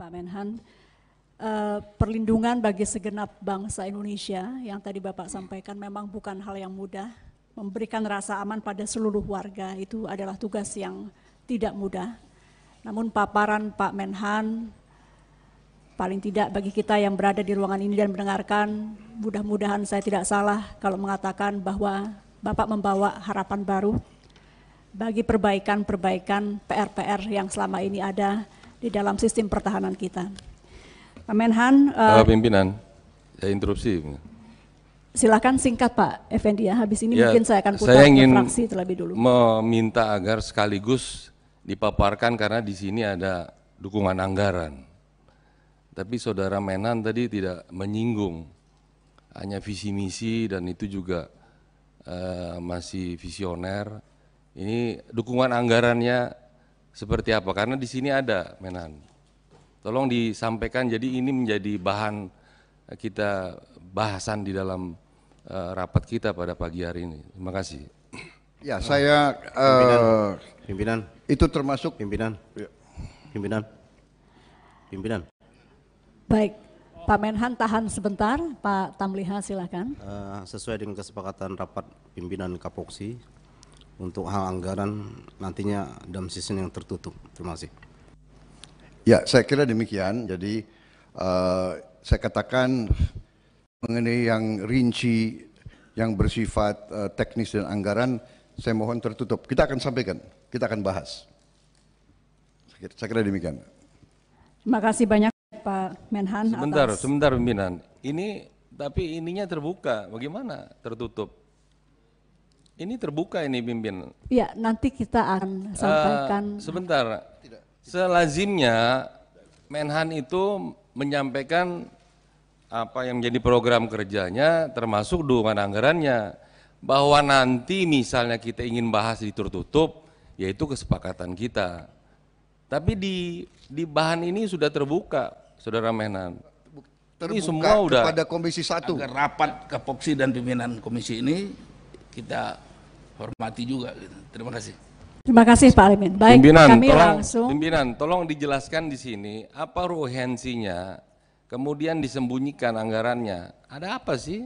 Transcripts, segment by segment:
Pak Menhan. Uh, perlindungan bagi segenap bangsa Indonesia yang tadi Bapak sampaikan memang bukan hal yang mudah. Memberikan rasa aman pada seluruh warga itu adalah tugas yang tidak mudah. Namun paparan Pak Menhan paling tidak bagi kita yang berada di ruangan ini dan mendengarkan, mudah-mudahan saya tidak salah kalau mengatakan bahwa Bapak membawa harapan baru bagi perbaikan-perbaikan PR-PR yang selama ini ada di dalam sistem pertahanan kita. Menhan. Uh, uh, pimpinan, saya interupsi. Silakan singkat Pak Effendi ya, habis ini ya, mungkin saya akan putar saya ingin fraksi terlebih dulu. meminta agar sekaligus dipaparkan karena di sini ada dukungan anggaran. Tapi saudara Menan tadi tidak menyinggung, hanya visi misi dan itu juga uh, masih visioner. Ini dukungan anggarannya seperti apa? Karena di sini ada Menan. Tolong disampaikan jadi ini menjadi bahan eh, kita bahasan di dalam uh, rapat kita pada pagi hari ini. Terima kasih. Ya, saya eh, pimpinan, uh, pimpinan. Itu termasuk pimpinan. Ya. Pimpinan. Pimpinan. Baik, Pak Menhan tahan sebentar, Pak Tamliha silakan. sesuai dengan kesepakatan rapat pimpinan Kapoksi, untuk hal anggaran nantinya dalam season yang tertutup. Terima kasih. Ya, saya kira demikian. Jadi uh, saya katakan mengenai yang rinci yang bersifat uh, teknis dan anggaran, saya mohon tertutup. Kita akan sampaikan, kita akan bahas. Saya kira, saya kira demikian. Terima kasih banyak Pak Menhan. Sebentar, atas. sebentar pimpinan. Ini tapi ininya terbuka, bagaimana tertutup? Ini terbuka ini pimpin. Iya, nanti kita akan eh, sampaikan. Uh, sebentar. Selazimnya Menhan itu menyampaikan apa yang menjadi program kerjanya termasuk dukungan anggarannya. Bahwa nanti misalnya kita ingin bahas di tertutup, yaitu kesepakatan kita. Tapi di di bahan ini sudah terbuka, Saudara Menhan terbuka ini semua udah kepada Komisi Satu. Agar rapat Kapoksi dan pimpinan Komisi ini kita hormati juga. Gitu. Terima kasih. Terima kasih Pak Alimin. Baik, pimpinan, kami tolong, langsung. Pimpinan, tolong dijelaskan di sini apa ruhensinya, kemudian disembunyikan anggarannya. Ada apa sih?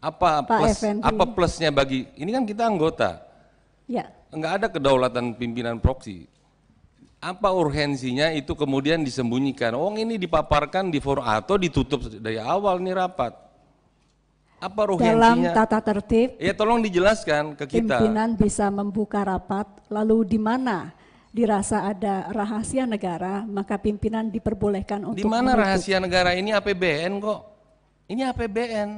Apa plus, apa plusnya bagi ini kan kita anggota. Ya. Enggak ada kedaulatan pimpinan proksi. Apa urgensinya itu kemudian disembunyikan? Wong oh, ini dipaparkan di forum atau ditutup dari awal nih rapat. Apa urgensinya? Dalam tata tertib. Ya tolong dijelaskan ke kita. Pimpinan bisa membuka rapat lalu di mana dirasa ada rahasia negara, maka pimpinan diperbolehkan untuk Di mana rahasia negara ini APBN kok? Ini APBN.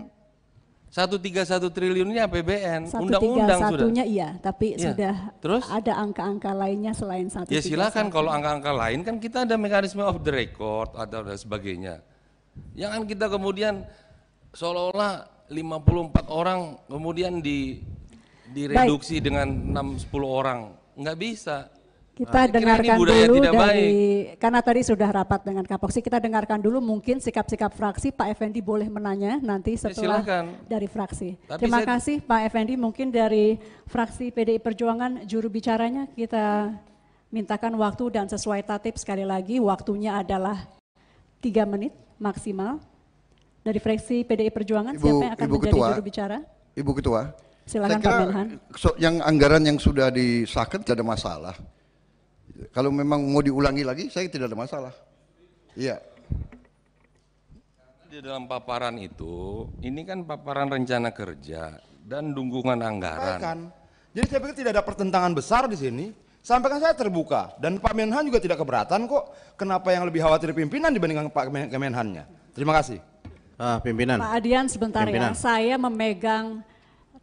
131 triliun ini APBN, undang-undang sudah. satunya iya, tapi ya. sudah Terus? ada angka-angka lainnya selain satu. Ya silakan kalau angka-angka lain kan kita ada mekanisme of the record atau dan sebagainya. Jangan kita kemudian seolah-olah 54 orang kemudian di direduksi baik. dengan 6 10 orang. Enggak bisa. Kita nah, dengarkan dulu dari baik. karena tadi sudah rapat dengan Kapoksi, kita dengarkan dulu mungkin sikap-sikap fraksi Pak Effendi boleh menanya nanti setelah ya, dari fraksi. Tapi Terima saya... kasih Pak Effendi mungkin dari fraksi PDI Perjuangan juru bicaranya kita mintakan waktu dan sesuai tatip sekali lagi waktunya adalah tiga menit maksimal. Dari fraksi PDI Perjuangan Ibu, siapa yang akan Ibu menjadi Ketua, juru bicara? Ibu Ketua. Silakan Pak Menhan. So, yang anggaran yang sudah disahkan tidak ada masalah. Kalau memang mau diulangi lagi, saya tidak ada masalah. Iya. Di dalam paparan itu, ini kan paparan rencana kerja dan dukungan anggaran. Kan. Jadi saya pikir tidak ada pertentangan besar di sini. Sampaikan saya terbuka dan Pak Menhan juga tidak keberatan kok. Kenapa yang lebih khawatir pimpinan dibandingkan Pak Kemenhannya? Terima kasih. Ah, pimpinan. Pak Adian sebentar ya. pimpinan. ya, saya memegang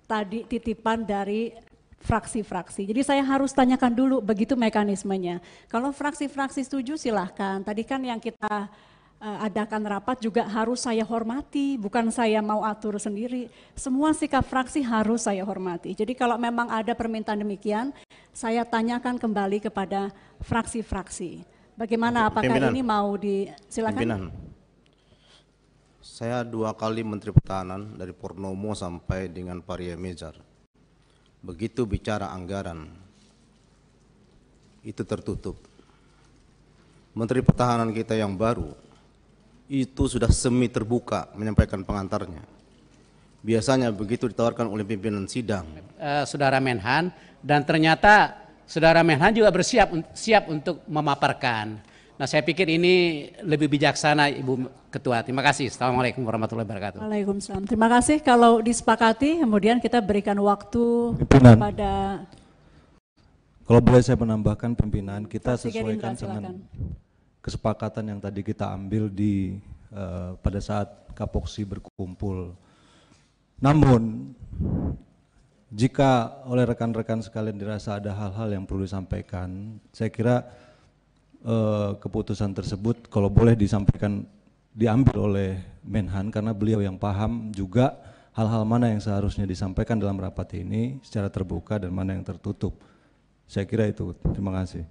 tadi titipan dari fraksi-fraksi. Jadi saya harus tanyakan dulu begitu mekanismenya. Kalau fraksi-fraksi setuju silahkan. Tadi kan yang kita uh, adakan rapat juga harus saya hormati, bukan saya mau atur sendiri. Semua sikap fraksi harus saya hormati. Jadi kalau memang ada permintaan demikian, saya tanyakan kembali kepada fraksi-fraksi. Bagaimana apakah ini mau di silakan? Pimpinan. Saya dua kali Menteri Pertahanan dari Purnomo sampai dengan Paria Mejar. Begitu bicara anggaran, itu tertutup. Menteri Pertahanan kita yang baru, itu sudah semi terbuka menyampaikan pengantarnya. Biasanya begitu ditawarkan oleh pimpinan sidang. Eh, Saudara Menhan, dan ternyata Saudara Menhan juga bersiap siap untuk memaparkan. Nah saya pikir ini lebih bijaksana Ibu Ketua. Terima kasih. Assalamualaikum warahmatullahi wabarakatuh. Waalaikumsalam. Terima kasih kalau disepakati kemudian kita berikan waktu pimpinan. kepada kalau boleh saya menambahkan pimpinan kita Pasti sesuaikan Gerindra, dengan kesepakatan yang tadi kita ambil di uh, pada saat Kapoksi berkumpul. Namun jika oleh rekan-rekan sekalian dirasa ada hal-hal yang perlu disampaikan, saya kira Eh, keputusan tersebut kalau boleh disampaikan diambil oleh Menhan karena beliau yang paham juga hal-hal mana yang seharusnya disampaikan dalam rapat ini secara terbuka dan mana yang tertutup. Saya kira itu. Terima kasih.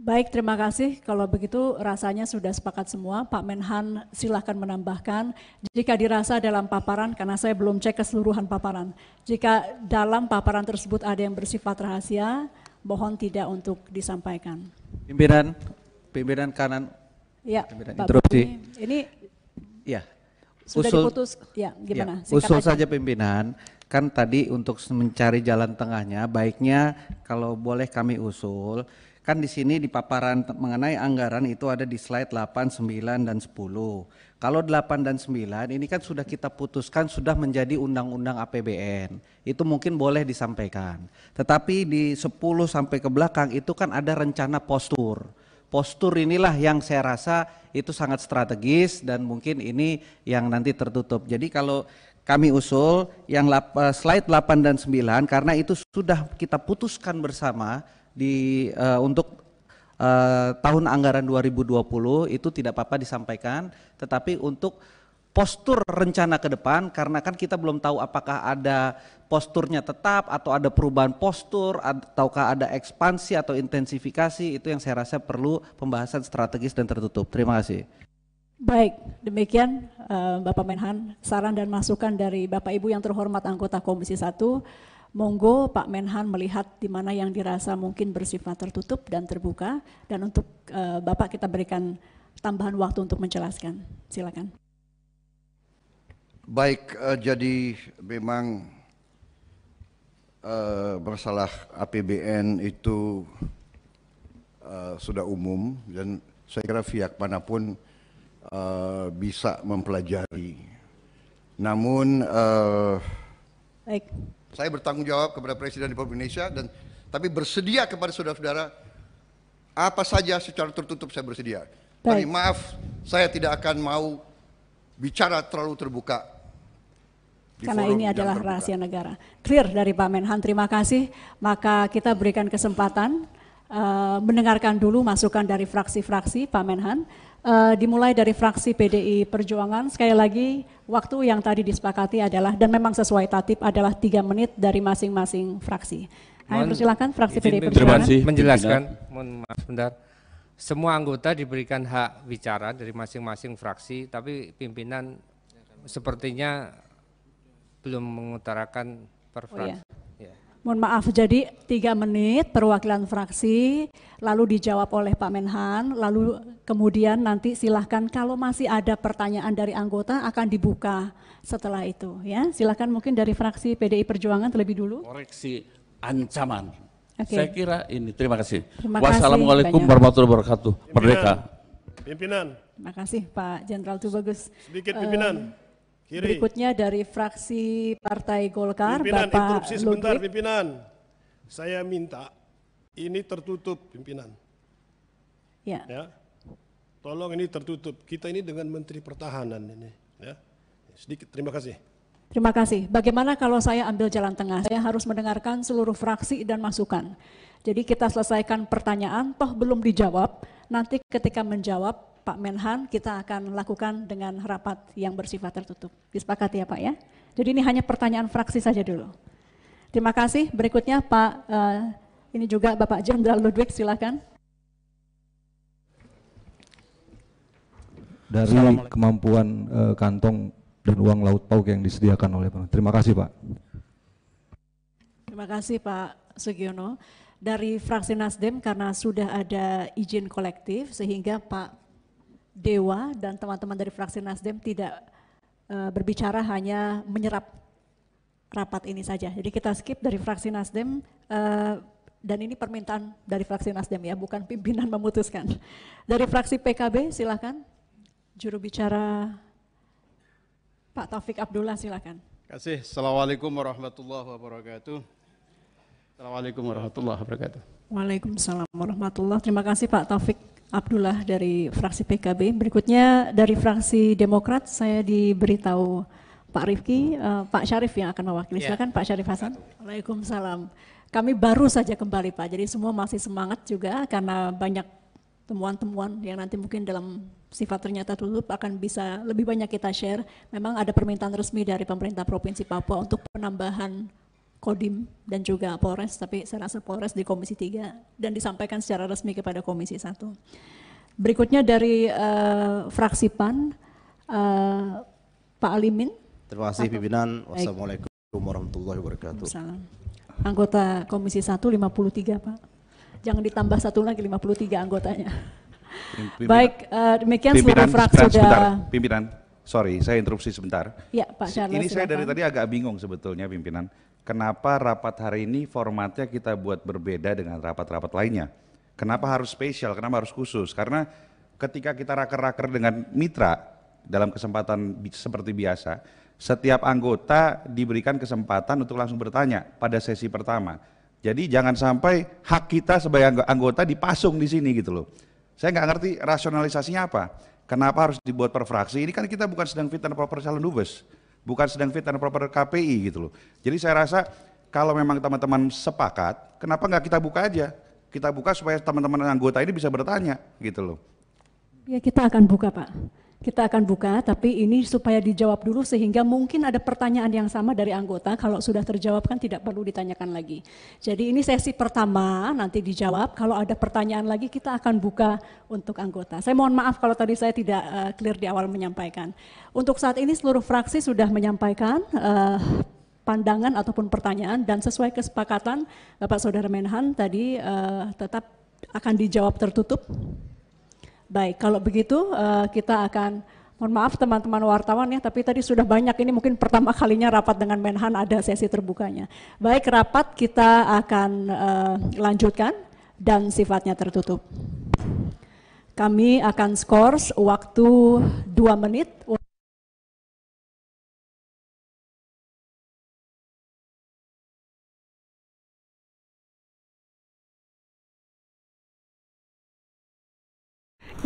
Baik, terima kasih. Kalau begitu rasanya sudah sepakat semua. Pak Menhan silahkan menambahkan jika dirasa dalam paparan, karena saya belum cek keseluruhan paparan. Jika dalam paparan tersebut ada yang bersifat rahasia, mohon tidak untuk disampaikan. Pimpinan, pimpinan kanan. Ya, pimpinan Pak interupsi. Ini, ini ya. Sudah usul, diputus, ya, ya gimana? Ya, usul saja pimpinan, kan tadi untuk mencari jalan tengahnya, baiknya kalau boleh kami usul, Kan di sini di paparan mengenai anggaran itu ada di slide 8, 9 dan 10. Kalau 8 dan 9 ini kan sudah kita putuskan sudah menjadi undang-undang APBN. Itu mungkin boleh disampaikan. Tetapi di 10 sampai ke belakang itu kan ada rencana postur postur inilah yang saya rasa itu sangat strategis dan mungkin ini yang nanti tertutup. Jadi kalau kami usul yang eh, slide 8 dan 9 karena itu sudah kita putuskan bersama di uh, untuk uh, tahun anggaran 2020 itu tidak apa-apa disampaikan, tetapi untuk postur rencana ke depan karena kan kita belum tahu apakah ada posturnya tetap atau ada perubahan postur ataukah ada ekspansi atau intensifikasi itu yang saya rasa perlu pembahasan strategis dan tertutup. Terima kasih. Baik, demikian uh, Bapak Menhan saran dan masukan dari Bapak Ibu yang terhormat anggota Komisi 1. Monggo Pak Menhan melihat di mana yang dirasa mungkin bersifat tertutup dan terbuka dan untuk uh, Bapak kita berikan tambahan waktu untuk menjelaskan. Silakan. Baik, uh, jadi memang uh, eh, masalah APBN itu uh, sudah umum dan saya kira pihak manapun uh, bisa mempelajari. Namun uh, Baik. Saya bertanggung jawab kepada Presiden Republik Indonesia dan tapi bersedia kepada saudara-saudara apa saja secara tertutup saya bersedia. Tapi maaf, saya tidak akan mau bicara terlalu terbuka. Karena ini adalah terbuka. rahasia negara. Clear dari Pak Menhan, terima kasih. Maka kita berikan kesempatan uh, mendengarkan dulu masukan dari fraksi-fraksi Pak Menhan uh, dimulai dari fraksi PDI Perjuangan. Sekali lagi, waktu yang tadi disepakati adalah, dan memang sesuai tatip adalah tiga menit dari masing-masing fraksi. Ayo persilahkan fraksi PDI Perjuangan. Terima kasih. Menjelaskan, mohon maaf sebentar. Semua anggota diberikan hak bicara dari masing-masing fraksi, tapi pimpinan sepertinya belum mengutarakan per fraksi. Oh, iya. Mohon maaf, jadi tiga menit perwakilan fraksi, lalu dijawab oleh Pak Menhan, lalu kemudian nanti silahkan kalau masih ada pertanyaan dari anggota akan dibuka setelah itu. ya Silahkan mungkin dari fraksi PDI Perjuangan terlebih dulu. Koreksi ancaman. Okay. Saya kira ini, terima kasih. Terima Wassalamualaikum banyak. warahmatullahi wabarakatuh. Merdeka. Pimpinan. Terima kasih Pak Jenderal Tubagus. Sedikit pimpinan. Uh, Kiri. Berikutnya dari fraksi Partai Golkar, pimpinan, Bapak interupsi sebentar, pimpinan. Saya minta ini tertutup, pimpinan. Ya. ya. Tolong ini tertutup. Kita ini dengan Menteri Pertahanan ini, ya. Sedikit terima kasih. Terima kasih. Bagaimana kalau saya ambil jalan tengah? Saya harus mendengarkan seluruh fraksi dan masukan. Jadi kita selesaikan pertanyaan, toh belum dijawab. Nanti ketika menjawab, Pak Menhan kita akan lakukan dengan rapat yang bersifat tertutup. Disepakati ya Pak ya. Jadi ini hanya pertanyaan fraksi saja dulu. Terima kasih. Berikutnya Pak, uh, ini juga Bapak Jenderal Ludwig silakan. Dari kemampuan uh, kantong dan uang laut pauk yang disediakan oleh Pak. Terima kasih Pak. Terima kasih Pak Sugiono dari fraksi Nasdem karena sudah ada izin kolektif sehingga Pak Dewa dan teman-teman dari fraksi Nasdem tidak uh, berbicara hanya menyerap rapat ini saja. Jadi kita skip dari fraksi Nasdem uh, dan ini permintaan dari fraksi Nasdem ya, bukan pimpinan memutuskan. Dari fraksi PKB silakan juru bicara Pak Taufik Abdullah silakan. Terima kasih. Assalamualaikum warahmatullahi wabarakatuh. Assalamualaikum warahmatullahi wabarakatuh. Waalaikumsalam warahmatullahi wabarakatuh. Terima kasih Pak Taufik. Abdullah dari fraksi PKB. Berikutnya dari fraksi Demokrat saya diberitahu Pak Rifki, uh, Pak Syarif yang akan mewakili. Yeah. Silakan Pak Syarif Hasan. Waalaikumsalam. Kami baru saja kembali Pak, jadi semua masih semangat juga karena banyak temuan-temuan yang nanti mungkin dalam sifat ternyata tutup akan bisa lebih banyak kita share. Memang ada permintaan resmi dari pemerintah Provinsi Papua untuk penambahan Kodim dan juga Polres, tapi saya rasa Polres di Komisi 3 dan disampaikan secara resmi kepada Komisi 1. Berikutnya dari uh, fraksi PAN, uh, Pak Alimin. Terima kasih pimpinan. Wassalamualaikum warahmatullahi wabarakatuh. Salam. Anggota Komisi 1 53 Pak. Jangan ditambah satu lagi 53 anggotanya. Pimpinan, Baik, uh, demikian pimpinan, seluruh fraksi sudah. Sebentar, pimpinan, sorry saya interupsi sebentar. Ya Pak Charles. Ini saya dari tadi agak bingung sebetulnya pimpinan kenapa rapat hari ini formatnya kita buat berbeda dengan rapat-rapat lainnya. Kenapa harus spesial, kenapa harus khusus? Karena ketika kita raker-raker dengan mitra dalam kesempatan seperti biasa, setiap anggota diberikan kesempatan untuk langsung bertanya pada sesi pertama. Jadi jangan sampai hak kita sebagai anggota dipasung di sini gitu loh. Saya nggak ngerti rasionalisasinya apa. Kenapa harus dibuat per fraksi? Ini kan kita bukan sedang fit and proper calon dubes bukan sedang fit and proper KPI gitu loh. Jadi saya rasa kalau memang teman-teman sepakat, kenapa nggak kita buka aja? Kita buka supaya teman-teman anggota ini bisa bertanya gitu loh. Ya kita akan buka Pak. Kita akan buka, tapi ini supaya dijawab dulu sehingga mungkin ada pertanyaan yang sama dari anggota. Kalau sudah terjawab kan tidak perlu ditanyakan lagi. Jadi ini sesi pertama nanti dijawab. Kalau ada pertanyaan lagi kita akan buka untuk anggota. Saya mohon maaf kalau tadi saya tidak uh, clear di awal menyampaikan. Untuk saat ini seluruh fraksi sudah menyampaikan uh, pandangan ataupun pertanyaan dan sesuai kesepakatan Bapak Saudara Menhan tadi uh, tetap akan dijawab tertutup Baik, kalau begitu uh, kita akan mohon maaf teman-teman wartawan ya, tapi tadi sudah banyak ini mungkin pertama kalinya rapat dengan Menhan ada sesi terbukanya. Baik, rapat kita akan uh, lanjutkan dan sifatnya tertutup. Kami akan skors waktu dua menit